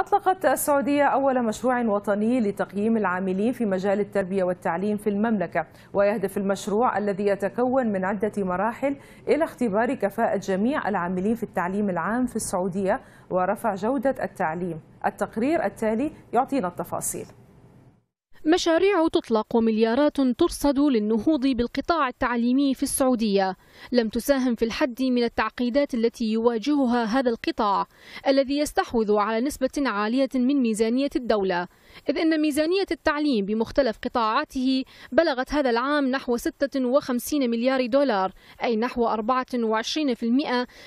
أطلقت السعودية أول مشروع وطني لتقييم العاملين في مجال التربية والتعليم في المملكة ويهدف المشروع الذي يتكون من عدة مراحل إلى اختبار كفاءة جميع العاملين في التعليم العام في السعودية ورفع جودة التعليم التقرير التالي يعطينا التفاصيل مشاريع تطلق ومليارات ترصد للنهوض بالقطاع التعليمي في السعودية لم تساهم في الحد من التعقيدات التي يواجهها هذا القطاع الذي يستحوذ على نسبة عالية من ميزانية الدولة إذ أن ميزانية التعليم بمختلف قطاعاته بلغت هذا العام نحو 56 مليار دولار أي نحو 24%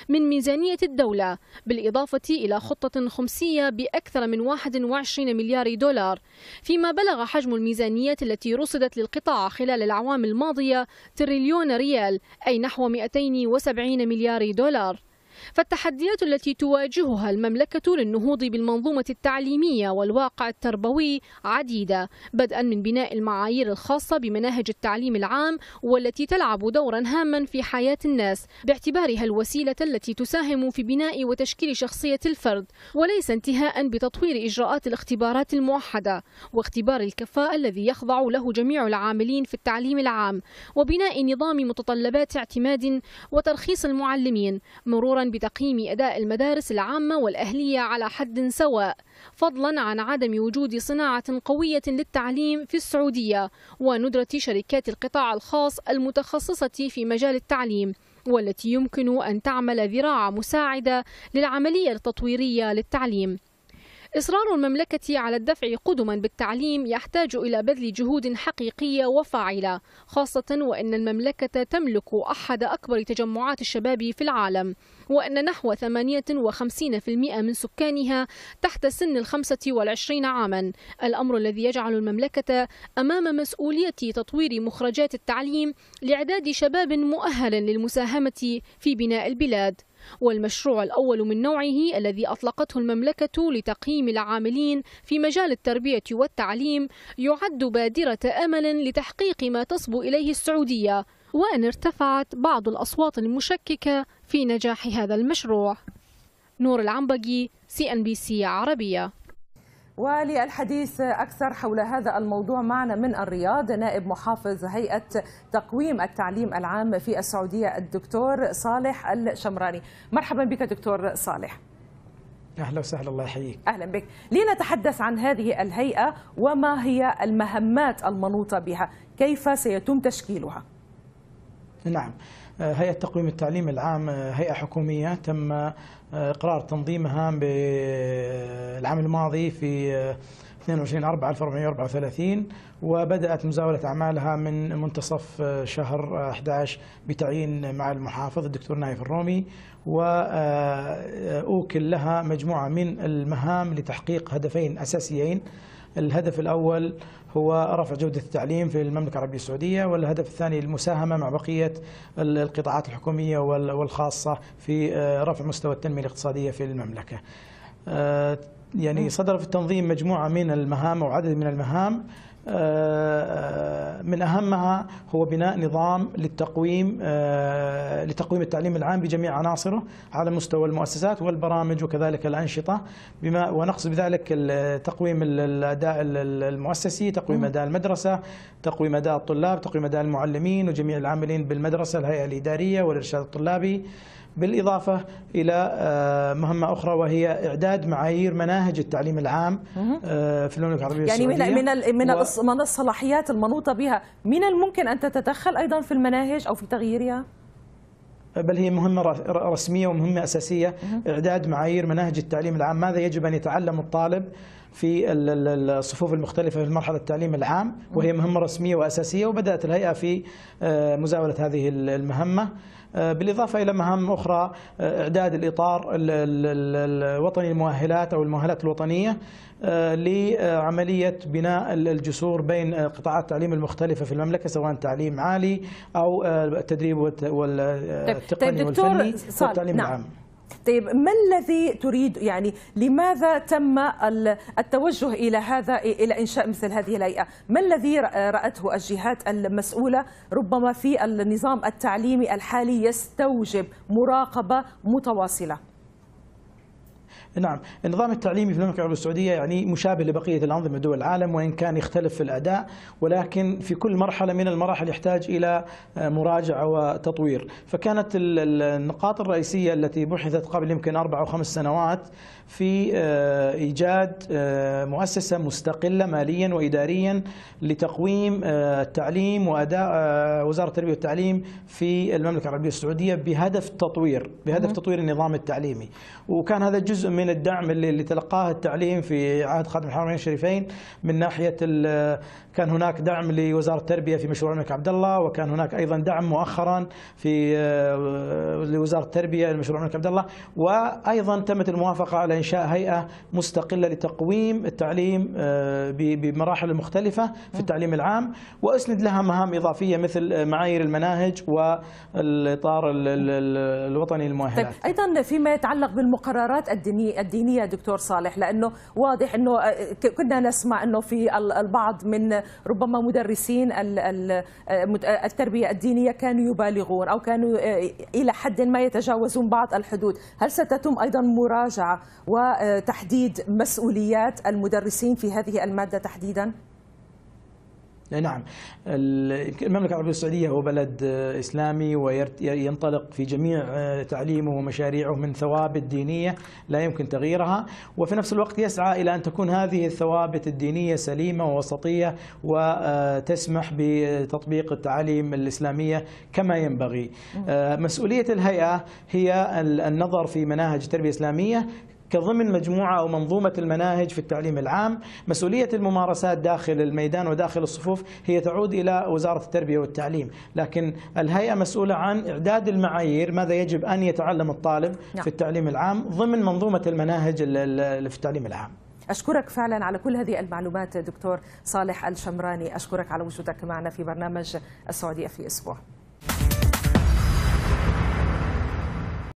من ميزانية الدولة بالإضافة إلى خطة خمسية بأكثر من 21 مليار دولار فيما بلغ حجم الميزانيات التي رصدت للقطاع خلال الأعوام الماضية تريليون ريال أي نحو 270 مليار دولار فالتحديات التي تواجهها المملكة للنهوض بالمنظومة التعليمية والواقع التربوي عديدة بدءا من بناء المعايير الخاصة بمناهج التعليم العام والتي تلعب دورا هاما في حياة الناس باعتبارها الوسيلة التي تساهم في بناء وتشكيل شخصية الفرد وليس انتهاء بتطوير إجراءات الاختبارات الموحدة واختبار الكفاءة الذي يخضع له جميع العاملين في التعليم العام وبناء نظام متطلبات اعتماد وترخيص المعلمين مرورا بتقييم أداء المدارس العامة والأهلية على حد سواء فضلا عن عدم وجود صناعة قوية للتعليم في السعودية وندرة شركات القطاع الخاص المتخصصة في مجال التعليم والتي يمكن أن تعمل ذراع مساعدة للعملية التطويرية للتعليم إصرار المملكة على الدفع قدما بالتعليم يحتاج إلى بذل جهود حقيقية وفاعلة خاصة وأن المملكة تملك أحد أكبر تجمعات الشباب في العالم وأن نحو 58% من سكانها تحت سن الخمسة والعشرين عاما الأمر الذي يجعل المملكة أمام مسؤولية تطوير مخرجات التعليم لإعداد شباب مؤهل للمساهمة في بناء البلاد والمشروع الأول من نوعه الذي أطلقته المملكة لتقييم العاملين في مجال التربية والتعليم يعد بادرة أمل لتحقيق ما تصبو إليه السعودية وأن ارتفعت بعض الأصوات المشككة في نجاح هذا المشروع نور العنبقي سي أن بي سي عربية وللحديث أكثر حول هذا الموضوع معنا من الرياض نائب محافظ هيئة تقويم التعليم العام في السعودية الدكتور صالح الشمراني مرحبا بك دكتور صالح اهلا وسهلا الله يحييك اهلا بك لنتحدث عن هذه الهيئه وما هي المهمات المنوطه بها كيف سيتم تشكيلها نعم هيئة تقويم التعليم العام آه، هيئة حكومية تم آه، إقرار تنظيمها بالعام آه، الماضي في 22 4 1434 وبدأت مزاولة أعمالها من منتصف شهر 11 بتعيين مع المحافظ الدكتور نايف الرومي وأوكل لها مجموعة من المهام لتحقيق هدفين أساسيين الهدف الأول هو رفع جودة التعليم في المملكة العربية السعودية والهدف الثاني المساهمة مع بقية القطاعات الحكومية والخاصة في آه، رفع مستوى التنمية الاقتصادية في المملكة آه، يعني صدر في التنظيم مجموعة من المهام وعدد من المهام آه، آه، من أهمها هو بناء نظام للتقويم آه، لتقويم التعليم العام بجميع عناصره على مستوى المؤسسات والبرامج وكذلك الأنشطة بما ونقصد بذلك تقويم الأداء المؤسسي تقويم أداء المدرسة تقويم أداء الطلاب تقويم أداء المعلمين وجميع العاملين بالمدرسة الهيئة الإدارية والإرشاد الطلابي بالإضافة إلى آه، مهمة أخرى وهي إعداد معايير مناهج التعليم العام آه، في المملكة العربية يعني السعودية يعني من من و... من الصلاحيات المنوطة بها من الممكن أن تتدخل أيضا في المناهج أو في تغييرها؟ بل هي مهمة رسمية ومهمة أساسية إعداد معايير مناهج التعليم العام ماذا يجب أن يتعلم الطالب في الصفوف المختلفة في المرحلة التعليم العام وهي مهمة رسمية وأساسية وبدأت الهيئة في آه، مزاولة هذه المهمة آه، بالإضافة إلى مهام أخرى آه، إعداد الإطار الوطني المؤهلات أو المؤهلات الوطنية آه، لعملية بناء الجسور بين قطاعات التعليم المختلفة في المملكة سواء تعليم عالي أو التدريب والتقني والفني والتعليم نعم. العام طيب ما الذي تريد يعني لماذا تم التوجه الى هذا الى انشاء مثل هذه الهيئه؟ ما الذي راته الجهات المسؤوله ربما في النظام التعليمي الحالي يستوجب مراقبه متواصله؟ نعم النظام التعليمي في المملكة العربية السعودية يعني مشابه لبقية الأنظمة دول العالم وإن كان يختلف في الأداء ولكن في كل مرحلة من المراحل يحتاج إلى مراجعة وتطوير فكانت النقاط الرئيسية التي بحثت قبل يمكن أربع أو خمس سنوات في آه، إيجاد آه، مؤسسة مستقلة ماليا وإداريا لتقويم آه، التعليم وأداء وزارة التربية والتعليم في المملكة العربية السعودية بهدف التطوير بهدف تطوير النظام التعليمي وكان هذا جزء من الدعم اللي, اللي تلقاه التعليم في عهد خادم الحرمين الشريفين من ناحيه كان هناك دعم لوزاره التربيه في مشروع الملك عبد الله وكان هناك ايضا دعم مؤخرا في آه، لوزاره التربيه لمشروع الملك عبد الله وايضا تمت الموافقه على انشاء هيئه مستقله لتقويم التعليم آه، بمراحل المختلفه في التعليم العام واسند لها مهام اضافيه مثل آه، معايير المناهج والاطار الوطني للمؤهلات. طيب ايضا فيما يتعلق بالمقررات الدينية الدينية, الدينية دكتور صالح لأنه واضح أنه آه، كنا نسمع أنه في البعض من ربما مدرسين آه، آه، التربية الدينية كانوا يبالغون أو كانوا إلى حد ما يتجاوزون بعض الحدود هل ستتم أيضا مراجعة وتحديد مسؤوليات المدرسين في هذه المادة تحديداً؟ إيه، نعم المملكة العربية السعودية هو بلد آه، إسلامي وينطلق في جميع آه، تعليمه ومشاريعه من ثوابت دينية لا يمكن تغييرها وفي نفس الوقت يسعى إلى أن تكون هذه الثوابت الدينية سليمة ووسطية وتسمح آه، بتطبيق التعاليم الإسلامية كما ينبغي مسؤولية الهيئة هي النظر في مناهج التربية الإسلامية كضمن مجموعة أو منظومة المناهج في التعليم العام مسؤولية الممارسات داخل الميدان وداخل الصفوف هي تعود إلى وزارة التربية والتعليم لكن الهيئة مسؤولة عن إعداد المعايير ماذا يجب أن يتعلم الطالب نعم. في التعليم العام ضمن منظومة المناهج في التعليم العام أشكرك فعلا على كل هذه المعلومات دكتور صالح الشمراني أشكرك على وجودك معنا في برنامج السعودية في أسبوع